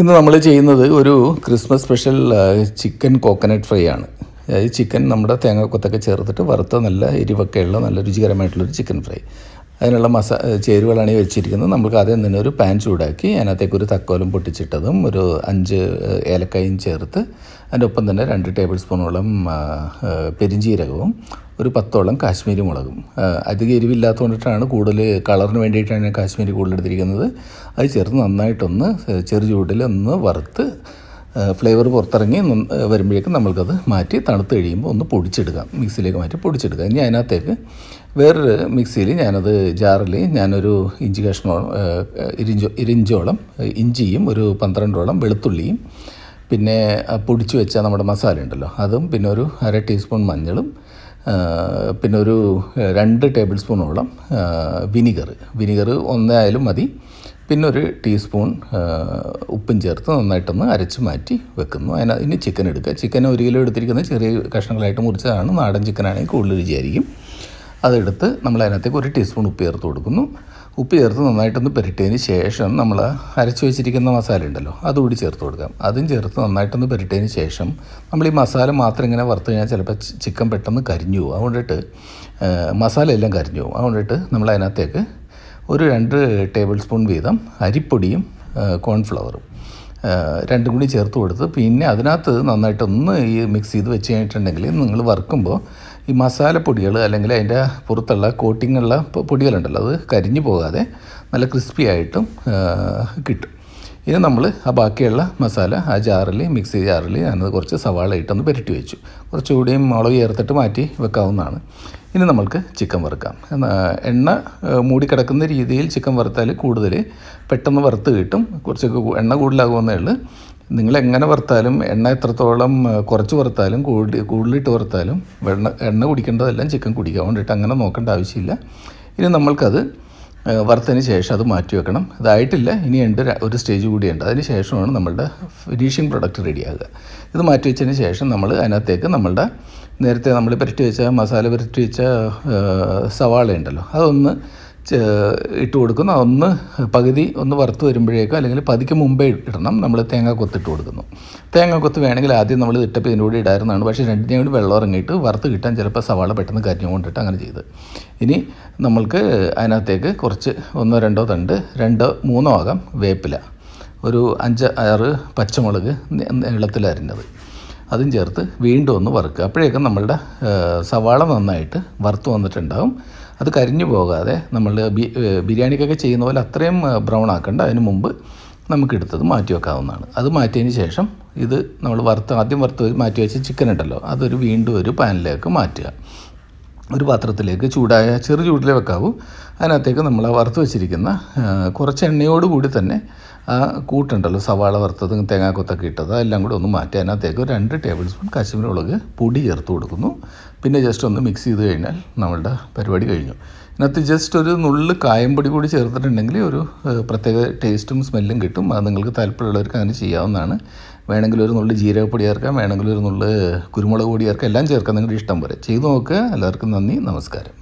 ഇന്ന് നമ്മൾ ചെയ്യുന്നത് ഒരു Christmas special chicken coconut fry ആണ് അതായത് ചിക്കൻ നമ്മുടെ തേങ്ങക്കൊത്തൊക്കെ ചേർത്തിട്ട് വറുത്ത നല്ല എരിവൊക്കെയുള്ള നല്ല രുചികരമായിട്ടുള്ളൊരു ചിക്കൻ ഫ്രൈ അതിനുള്ള മസ ചേരുവകളാണ് ഈ വെച്ചിരിക്കുന്നത് നമുക്ക് ആദ്യം തന്നെ ഒരു പാൻ ചൂടാക്കി അതിനകത്തേക്ക് ഒരു തക്കോലും പൊട്ടിച്ചിട്ടതും ഒരു അഞ്ച് ഏലക്കായും ചേർത്ത് അതിൻ്റെ ഒപ്പം തന്നെ രണ്ട് ടേബിൾ സ്പൂണോളം പെരിഞ്ചീരകവും ഒരു പത്തോളം കാശ്മീരി മുളകും അധികം കൊണ്ടിട്ടാണ് കൂടുതൽ കളറിന് വേണ്ടിയിട്ടാണ് ഞാൻ കാശ്മീരി കൂടുതൽ എടുത്തിരിക്കുന്നത് അത് ചേർത്ത് നന്നായിട്ടൊന്ന് ചെറു ചൂടിൽ ഒന്ന് വറുത്ത് ഫ്ലേവർ പുറത്തിറങ്ങി വരുമ്പോഴേക്കും നമ്മൾക്കത് മാറ്റി തണുത്ത് കഴിയുമ്പോൾ ഒന്ന് പൊടിച്ചെടുക്കാം മിക്സിയിലേക്ക് മാറ്റി പൊടിച്ചെടുക്കാം ഇനി അതിനകത്തേക്ക് വേറൊരു മിക്സിയിൽ ഞാനത് ജാറിൽ ഞാനൊരു ഇഞ്ചി കഷ്ണോളം ഇരിഞ്ചോ ഇരിഞ്ചോളം ഇഞ്ചിയും ഒരു പന്ത്രണ്ടോളം വെളുത്തുള്ളിയും പിന്നെ പൊടിച്ചു വെച്ച നമ്മുടെ മസാല ഉണ്ടല്ലോ അതും പിന്നെ ഒരു അര ടീസ്പൂൺ മഞ്ഞളും പിന്നെ ഒരു രണ്ട് ടേബിൾ സ്പൂണോളം വിനിഗർ വിനിഗർ ഒന്നായാലും മതി പിന്നെ ഒരു ടീസ്പൂൺ ഉപ്പും ചേർത്ത് നന്നായിട്ടൊന്ന് അരച്ച് മാറ്റി വെക്കുന്നു അതിന് അതിന് ചിക്കൻ എടുക്കുക ചിക്കൻ ഒരു കിലോ എടുത്തിരിക്കുന്ന ചെറിയ കഷ്ണങ്ങളായിട്ട് മുറിച്ചതാണ് നാടൻ ചിക്കനാണെങ്കിൽ കൂടുതൽ രുചിയായിരിക്കും അതെടുത്ത് നമ്മൾ അതിനകത്തേക്ക് ഒരു ടീസ്പൂൺ ഉപ്പ് ചേർത്ത് കൊടുക്കുന്നു ഉപ്പ് ചേർത്ത് നന്നായിട്ടൊന്ന് പെരട്ടിയതിന് ശേഷം നമ്മൾ അരച്ചു വെച്ചിരിക്കുന്ന മസാല ഉണ്ടല്ലോ അതുകൂടി ചേർത്ത് കൊടുക്കാം അതും ചേർത്ത് നന്നായിട്ടൊന്ന് പെരട്ടിയതിന് ശേഷം നമ്മൾ ഈ മസാല മാത്രം ഇങ്ങനെ വറുത്ത് കഴിഞ്ഞാൽ ചിലപ്പോൾ ചിക്കൻ പെട്ടെന്ന് കരിഞ്ഞു പോകും അതുകൊണ്ടിട്ട് മസാല എല്ലാം കരിഞ്ഞു പോകും അതുകൊണ്ടിട്ട് നമ്മൾ അതിനകത്തേക്ക് ഒരു രണ്ട് ടേബിൾ സ്പൂൺ വീതം അരിപ്പൊടിയും കോൺഫ്ലവറും രണ്ടും കൂടി ചേർത്ത് കൊടുത്ത് പിന്നെ അതിനകത്ത് നന്നായിട്ടൊന്ന് ഈ മിക്സ് ചെയ്ത് വെച്ച് കഴിഞ്ഞിട്ടുണ്ടെങ്കിൽ നിങ്ങൾ വറുക്കുമ്പോൾ ഈ മസാലപ്പൊടികൾ അല്ലെങ്കിൽ അതിൻ്റെ പുറത്തുള്ള കോട്ടിങ്ങുള്ള പൊടികളുണ്ടല്ലോ അത് കരിഞ്ഞു പോകാതെ നല്ല ക്രിസ്പി ആയിട്ടും കിട്ടും ഇനി നമ്മൾ ആ ബാക്കിയുള്ള മസാല ആ ജാറിൽ മിക്സി ജാറിൽ അതിനകത്ത് കുറച്ച് സവാള ഇട്ടൊന്ന് പെരട്ടി വെച്ചു കുറച്ചുകൂടിയും മുളക് ചേർത്തിട്ട് മാറ്റി വെക്കാവുന്നതാണ് ഇനി നമ്മൾക്ക് ചിക്കൻ വറുക്കാം എണ്ണ മൂടിക്കിടക്കുന്ന രീതിയിൽ ചിക്കൻ വറുത്താൽ കൂടുതൽ പെട്ടെന്ന് വറുത്ത് കിട്ടും കുറച്ചൊക്കെ എണ്ണ കൂടുതലാകുമെന്നേ ഉള്ളൂ നിങ്ങൾ എങ്ങനെ വറുത്താലും എണ്ണ എത്രത്തോളം കുറച്ച് വറുത്താലും കൂടി കൂടുതലിട്ട് വറുത്താലും എണ്ണ എണ്ണ കുടിക്കേണ്ടതെല്ലാം ചിക്കൻ കുടിക്കുക അതുകൊണ്ടിട്ട് അങ്ങനെ നോക്കേണ്ട ആവശ്യമില്ല ഇനി നമ്മൾക്കത് വറുത്തതിന് ശേഷം അത് മാറ്റി വെക്കണം ഇതായിട്ടില്ല ഇനി ഉണ്ട് ഒരു സ്റ്റേജ് കൂടിയുണ്ട് അതിന് ശേഷമാണ് നമ്മളുടെ ഫിനിഷിങ് പ്രൊഡക്റ്റ് ആകുക ഇത് മാറ്റി വെച്ചതിന് ശേഷം നമ്മൾ അതിനകത്തേക്ക് നമ്മളുടെ നേരത്തെ നമ്മൾ പുരട്ടി വെച്ച മസാല പുരട്ടി വെച്ച സവാള ഉണ്ടല്ലോ അതൊന്ന് ഇട്ട് കൊടുക്കുന്നു ഒന്ന് പകുതി ഒന്ന് വറുത്ത് വരുമ്പോഴേക്കും അല്ലെങ്കിൽ പതിക്ക് മുമ്പേ ഇടണം നമ്മൾ തേങ്ങ കൊത്തിട്ട് കൊടുക്കുന്നു തേങ്ങ കൊത്ത് വേണമെങ്കിൽ ആദ്യം നമ്മൾ ഇട്ടപ്പോൾ ഇതിൻ്റെ കൂടെ ഇടാറുന്നതാണ് പക്ഷേ രണ്ടിനെയും കൂടി വെള്ളം ഇറങ്ങിയിട്ട് വറുത്ത് കിട്ടാൻ ചിലപ്പോൾ സവാള പെട്ടെന്ന് കരിഞ്ഞുകൊണ്ടിട്ട് അങ്ങനെ ചെയ്ത് ഇനി നമ്മൾക്ക് അതിനകത്തേക്ക് കുറച്ച് ഒന്നോ രണ്ടോ തണ്ട് രണ്ടോ മൂന്നോ ആകാം വേപ്പില ഒരു അഞ്ച് ആറ് പച്ചമുളക് നീളത്തിലരിഞ്ഞത് അതും ചേർത്ത് വീണ്ടും ഒന്ന് വറുക്കുക അപ്പോഴേക്കും നമ്മളുടെ സവാള നന്നായിട്ട് വറുത്ത് വന്നിട്ടുണ്ടാകും അത് കരിഞ്ഞു പോകാതെ നമ്മൾ ബി ബിരിയാണിക്കൊക്കെ ചെയ്യുന്ന പോലെ അത്രയും ബ്രൗൺ ആക്കേണ്ട അതിന് മുമ്പ് നമുക്കെടുത്തത് മാറ്റി വെക്കാവുന്നതാണ് അത് മാറ്റിയതിന് ശേഷം ഇത് നമ്മൾ വറുത്ത് ആദ്യം വറുത്ത് മാറ്റി വെച്ച ചിക്കൻ ഉണ്ടല്ലോ അതൊരു വീണ്ടും ഒരു പാനിലേക്ക് മാറ്റുക ഒരു പാത്രത്തിലേക്ക് ചൂടായ ചെറു ചൂടിലേ വെക്കാവൂ അതിനകത്തേക്ക് നമ്മൾ ആ വറുത്ത് വെച്ചിരിക്കുന്ന കുറച്ച് എണ്ണയോട് കൂടി തന്നെ ആ കൂട്ടുണ്ടല്ലോ സവാള വറുത്തത് തേങ്ങാക്കൊത്തൊക്കെ ഇട്ടത് എല്ലാം കൂടി ഒന്ന് മാറ്റി അതിനകത്തേക്ക് ഒരു രണ്ട് ടേബിൾ സ്പൂൺ കാശ്മീരി മുളക് പൊടി ചേർത്ത് കൊടുക്കുന്നു പിന്നെ ജസ്റ്റ് ഒന്ന് മിക്സ് ചെയ്ത് കഴിഞ്ഞാൽ നമ്മളുടെ പരിപാടി കഴിഞ്ഞു ഇതിനകത്ത് ജസ്റ്റ് ഒരു നുള്ള് കായംപൊടി കൂടി ചേർത്തിട്ടുണ്ടെങ്കിൽ ഒരു പ്രത്യേക ടേസ്റ്റും സ്മെല്ലും കിട്ടും അത് നിങ്ങൾക്ക് താല്പര്യമുള്ളവർക്ക് അങ്ങനെ ചെയ്യാവുന്നതാണ് വേണമെങ്കിൽ ഒരു നുള്ളി ജീരകപ്പൊടി ചേർക്കാം വേണമെങ്കിൽ ഒരു നുള്ള് കുരുമുളക് പൊടി ചേർക്കാം എല്ലാം ചേർക്കാം നിങ്ങളുടെ ഇഷ്ടം പോലെ ചെയ്തു നോക്കുക എല്ലാവർക്കും നന്ദി നമസ്കാരം